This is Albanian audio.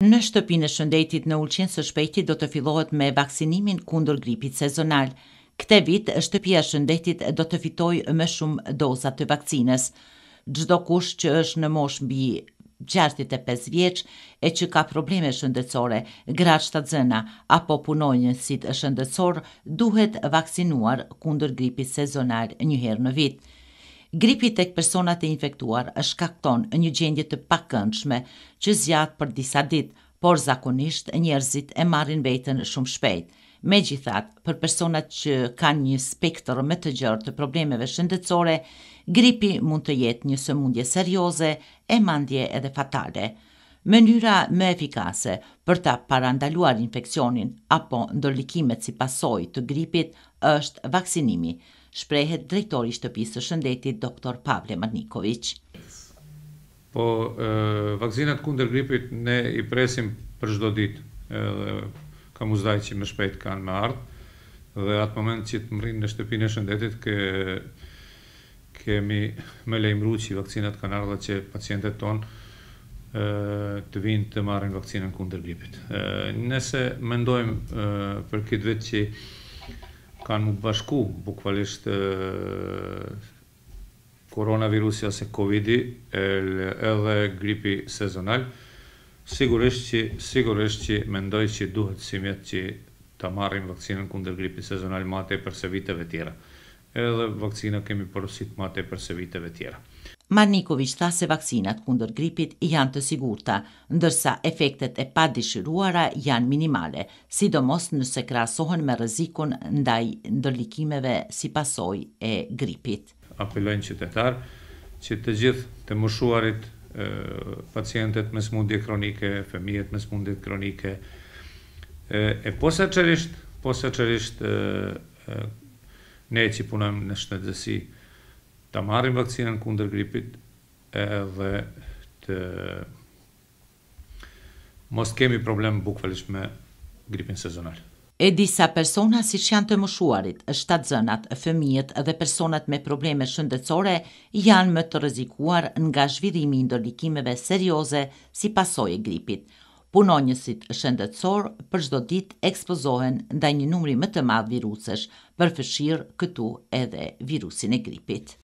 Në shtëpinë e shëndetit në Ulqin së shpejti do të fillohet me vaksinimin kundër gripit sezonal. Këte vit, shtëpia shëndetit do të fitoj më shumë dozat të vakcines. Gjdo kush që është në mosh mbi 65 vjeç e që ka probleme shëndetësore, gra shtatzëna apo punojnë sitë të shëndetësor, duhet vaksinuar kundër gripit sezonal një herë në vitë. Gripi tek personat e infektuar është kakton një gjendje të pakëndshme që zjatë për disa ditë, por zakonisht njerëzit e marrin vetën shumë shpejt. Me gjithat, për personat që kanë një spektër me të gjërë të problemeve shëndetësore, gripi mund të jetë një sëmundje serioze e mandje edhe fatale mënyra më efikase për të parandaluar infekcionin apo ndërlikimet si pasoj të gripit është vaksinimi, shprehet drejtori shtëpisë së shëndetit dr. Pavle Marnikovic. Po, e, vakcinat kunder gripit ne i presim për shdo ditë, edhe ka muzdaj që me shpejt kanë me ardhë, dhe atë moment që të mërinë në shtëpinë e shëndetit, ke, kemi me lejmru që vaksinat kanë ardhë dhe që pacientet tonë të vinë të marrin vakcinën kundër gripit. Nëse mendojmë për këtë vetë që kanë më bashku bukvalisht koronavirusi ose covidi edhe gripi sezonal, sigurisht që, sigurisht që mendoj që duhet si mjetë që të marrin vakcinën kundër gripi sezonal matej përse viteve tjera. Edhe vakcina kemi përësit matej përse viteve tjera. Marnikovic tha se vaksinat kundër gripit janë të sigurta, ndërsa efektet e dishiruara janë minimale, sidomos nëse krasohen me rrezikun ndaj ndërlikimeve si pasoj e gripit. Apelojnë qytetar që të gjithë të mëshuarit pacientet me smundje kronike, femijet me smundje kronike, e posa qërisht, posa qërisht, ne që punëm në shtetësi, të marim vakcinën kundër gripit edhe të mos kemi problem bukvalisht me gripin sezonal. E disa persona si që janë të mëshuarit, shtatë zënat, fëmijët dhe personat me probleme shëndecore janë më të rëzikuar nga zhvidimi ndërlikimeve serioze si pasoj e gripit. Punonjësit shëndecor për shdo dit ekspozohen nda një numri më të madh virusesh për fëshirë këtu edhe virusin e gripit.